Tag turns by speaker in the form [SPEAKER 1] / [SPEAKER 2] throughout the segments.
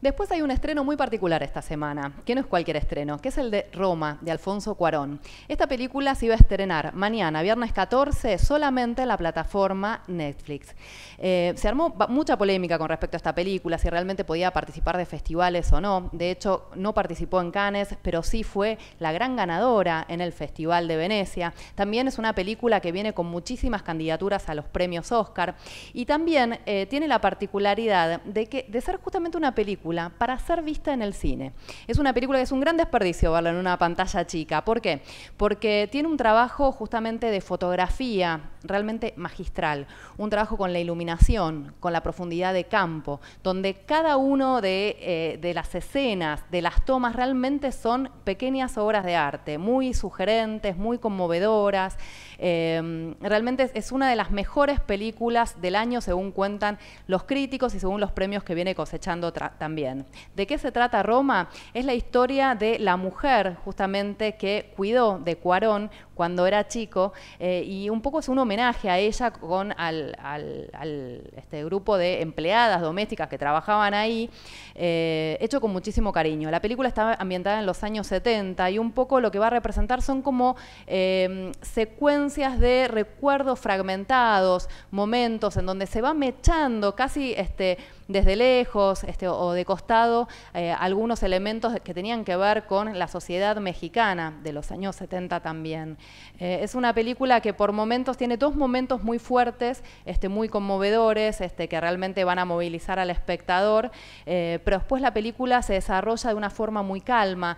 [SPEAKER 1] Después hay un estreno muy particular esta semana, que no es cualquier estreno, que es el de Roma, de Alfonso Cuarón. Esta película se iba a estrenar mañana, viernes 14, solamente en la plataforma Netflix. Eh, se armó mucha polémica con respecto a esta película, si realmente podía participar de festivales o no. De hecho, no participó en Cannes, pero sí fue la gran ganadora en el Festival de Venecia. También es una película que viene con muchísimas candidaturas a los premios Oscar. Y también eh, tiene la particularidad de, que, de ser justamente una película para ser vista en el cine. Es una película que es un gran desperdicio verla en una pantalla chica. ¿Por qué? Porque tiene un trabajo justamente de fotografía realmente magistral, un trabajo con la iluminación, con la profundidad de campo, donde cada uno de, eh, las escenas, de las tomas, realmente son pequeñas obras de arte, muy sugerentes, muy conmovedoras. Em, realmente es una de las mejores películas del año, según cuentan los críticos y según los premios que viene cosechando también. ¿De qué se trata Roma? Es la historia de la mujer justamente que cuidó de Cuarón cuando era chico eh, y un poco es un a ella con al, al, este grupo de empleadas domésticas que trabajaban ahí, eh, hecho con muchísimo cariño. La película está ambientada en los años 70 y un poco lo que va a representar son como em, secuencias de recuerdos fragmentados, momentos en donde se va mechando casi este desde lejos este, o de costado eh, algunos elementos que tenían que ver con la sociedad mexicana de los años 70 también. Eh, es una película que por momentos tiene dos momentos muy fuertes, este, muy conmovedores, este, que realmente van a movilizar al espectador, eh, pero después la película se desarrolla de una forma muy calma,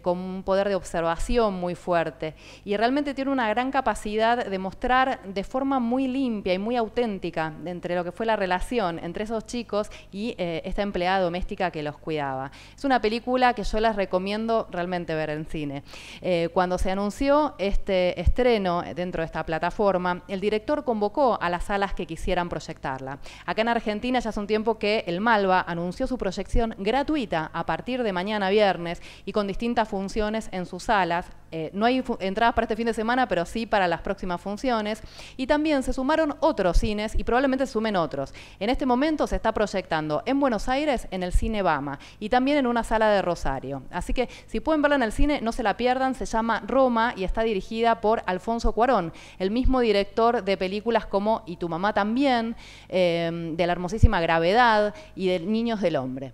[SPEAKER 1] con un poder de observación muy fuerte y realmente tiene una gran capacidad de mostrar de forma muy limpia y muy auténtica entre lo que fue la relación entre esos chicos y eh, esta empleada doméstica que los cuidaba. Es una película que yo las recomiendo realmente ver en cine. Eh, cuando se anunció este estreno dentro de esta plataforma, el director convocó a las salas que quisieran proyectarla. Acá en Argentina ya hace un tiempo que el Malva anunció su proyección gratuita a partir de mañana viernes y con distintas funciones en sus salas, eh, no hay entradas para este fin de semana, pero sí para las próximas funciones. Y también se sumaron otros cines y probablemente se sumen otros. En este momento se está proyectando en Buenos Aires en el Cine Bama y también en una sala de Rosario. Así que si pueden verla en el cine, no se la pierdan. Se llama Roma y está dirigida por Alfonso Cuarón, el mismo director de películas como Y tu mamá también, eh, de la hermosísima Gravedad y de Niños del Hombre.